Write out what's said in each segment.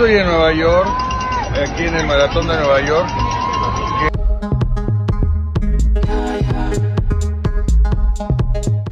estoy en Nueva York, aquí en el Maratón de Nueva York.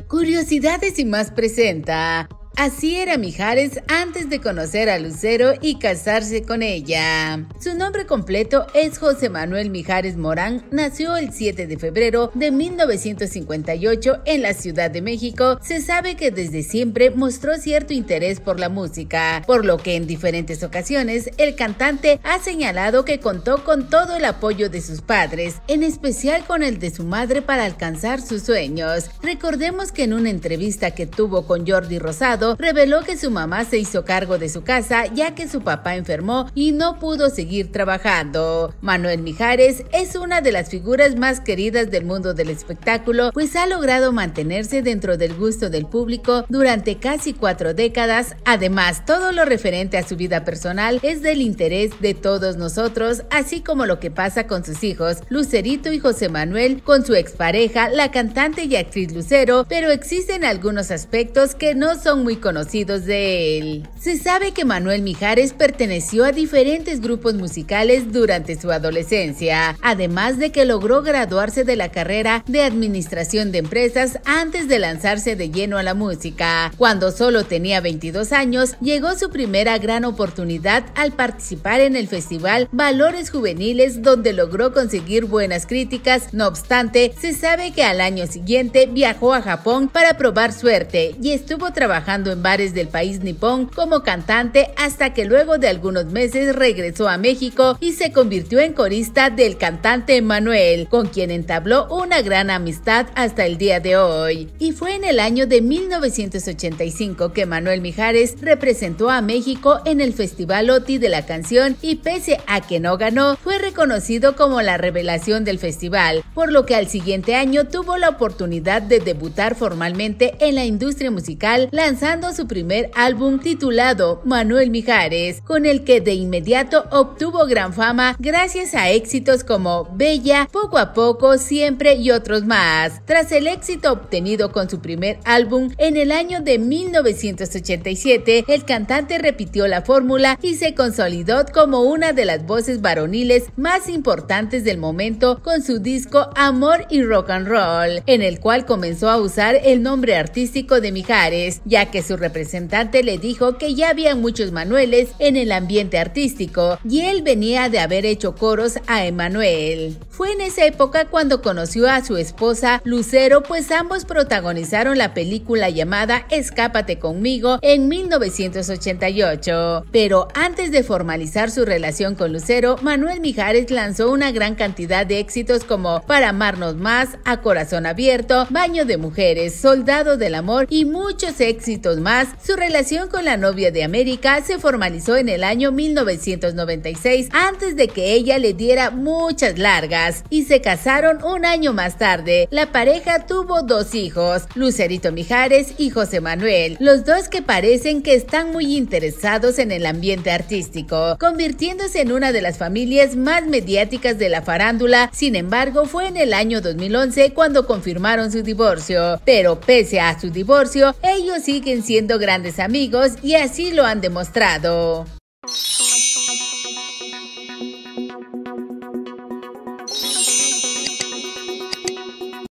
Curiosidades y más presenta Así era Mijares antes de conocer a Lucero y casarse con ella. Su nombre completo es José Manuel Mijares Morán, nació el 7 de febrero de 1958 en la Ciudad de México. Se sabe que desde siempre mostró cierto interés por la música, por lo que en diferentes ocasiones el cantante ha señalado que contó con todo el apoyo de sus padres, en especial con el de su madre para alcanzar sus sueños. Recordemos que en una entrevista que tuvo con Jordi Rosado, reveló que su mamá se hizo cargo de su casa ya que su papá enfermó y no pudo seguir trabajando. Manuel Mijares es una de las figuras más queridas del mundo del espectáculo, pues ha logrado mantenerse dentro del gusto del público durante casi cuatro décadas. Además, todo lo referente a su vida personal es del interés de todos nosotros, así como lo que pasa con sus hijos, Lucerito y José Manuel, con su expareja, la cantante y actriz Lucero, pero existen algunos aspectos que no son muy conocidos de él. Se sabe que Manuel Mijares perteneció a diferentes grupos musicales durante su adolescencia, además de que logró graduarse de la carrera de Administración de Empresas antes de lanzarse de lleno a la música. Cuando solo tenía 22 años, llegó su primera gran oportunidad al participar en el festival Valores Juveniles donde logró conseguir buenas críticas. No obstante, se sabe que al año siguiente viajó a Japón para probar suerte y estuvo trabajando en bares del país nipón como cantante hasta que luego de algunos meses regresó a México y se convirtió en corista del cantante Manuel, con quien entabló una gran amistad hasta el día de hoy. Y fue en el año de 1985 que Manuel Mijares representó a México en el Festival OTI de la canción y pese a que no ganó, fue reconocido como la revelación del festival, por lo que al siguiente año tuvo la oportunidad de debutar formalmente en la industria musical lanzando su primer álbum titulado Manuel Mijares, con el que de inmediato obtuvo gran fama gracias a éxitos como Bella, Poco a Poco, Siempre y otros más. Tras el éxito obtenido con su primer álbum en el año de 1987, el cantante repitió la fórmula y se consolidó como una de las voces varoniles más importantes del momento con su disco Amor y Rock and Roll, en el cual comenzó a usar el nombre artístico de Mijares, ya que su representante le dijo que ya había muchos Manueles en el ambiente artístico y él venía de haber hecho coros a Emanuel. Fue en esa época cuando conoció a su esposa Lucero, pues ambos protagonizaron la película llamada Escápate conmigo en 1988. Pero antes de formalizar su relación con Lucero, Manuel Mijares lanzó una gran cantidad de éxitos como Para amarnos más, A corazón abierto, Baño de mujeres, Soldado del amor y muchos éxitos más, su relación con la novia de América se formalizó en el año 1996 antes de que ella le diera muchas largas y se casaron un año más tarde. La pareja tuvo dos hijos, Lucerito Mijares y José Manuel, los dos que parecen que están muy interesados en el ambiente artístico, convirtiéndose en una de las familias más mediáticas de la farándula. Sin embargo, fue en el año 2011 cuando confirmaron su divorcio, pero pese a su divorcio, ellos siguen siendo grandes amigos y así lo han demostrado.